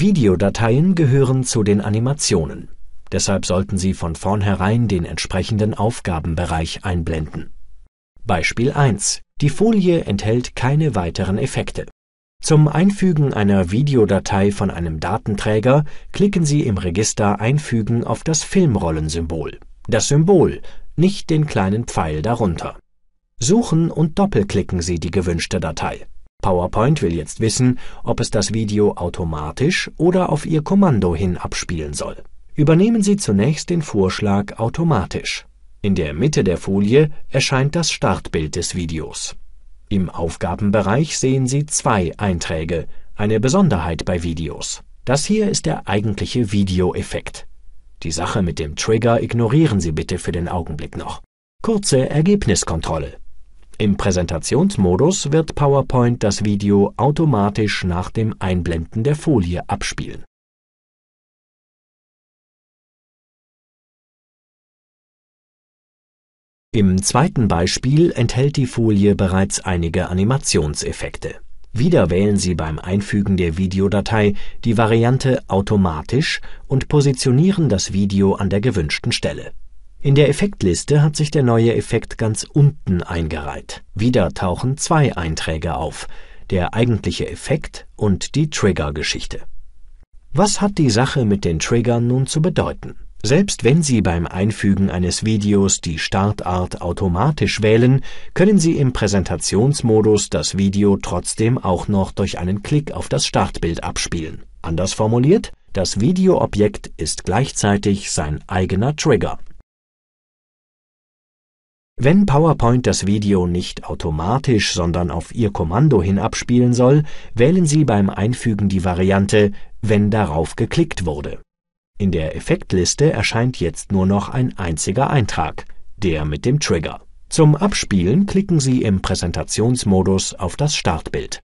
Videodateien gehören zu den Animationen, deshalb sollten Sie von vornherein den entsprechenden Aufgabenbereich einblenden. Beispiel 1: Die Folie enthält keine weiteren Effekte. Zum Einfügen einer Videodatei von einem Datenträger klicken Sie im Register Einfügen auf das Filmrollensymbol, das Symbol, nicht den kleinen Pfeil darunter. Suchen und doppelklicken Sie die gewünschte Datei PowerPoint will jetzt wissen, ob es das Video automatisch oder auf Ihr Kommando hin abspielen soll. Übernehmen Sie zunächst den Vorschlag Automatisch. In der Mitte der Folie erscheint das Startbild des Videos. Im Aufgabenbereich sehen Sie zwei Einträge, eine Besonderheit bei Videos. Das hier ist der eigentliche Videoeffekt. Die Sache mit dem Trigger ignorieren Sie bitte für den Augenblick noch. Kurze Ergebniskontrolle. Im Präsentationsmodus wird PowerPoint das Video automatisch nach dem Einblenden der Folie abspielen. Im zweiten Beispiel enthält die Folie bereits einige Animationseffekte. Wieder wählen Sie beim Einfügen der Videodatei die Variante Automatisch und positionieren das Video an der gewünschten Stelle in der Effektliste hat sich der neue Effekt ganz unten eingereiht. Wieder tauchen zwei Einträge auf, der eigentliche Effekt und die Trigger-Geschichte. Was hat die Sache mit den Triggern nun zu bedeuten? Selbst wenn Sie beim Einfügen eines Videos die Startart automatisch wählen, können Sie im Präsentationsmodus das Video trotzdem auch noch durch einen Klick auf das Startbild abspielen. Anders formuliert, das Videoobjekt ist gleichzeitig sein eigener Trigger. Wenn PowerPoint das Video nicht automatisch, sondern auf Ihr Kommando hin abspielen soll, wählen Sie beim Einfügen die Variante „ Wenn darauf geklickt wurde “. In der Effektliste erscheint jetzt nur noch ein einziger Eintrag – der mit dem Trigger. Zum Abspielen klicken Sie im Präsentationsmodus auf das Startbild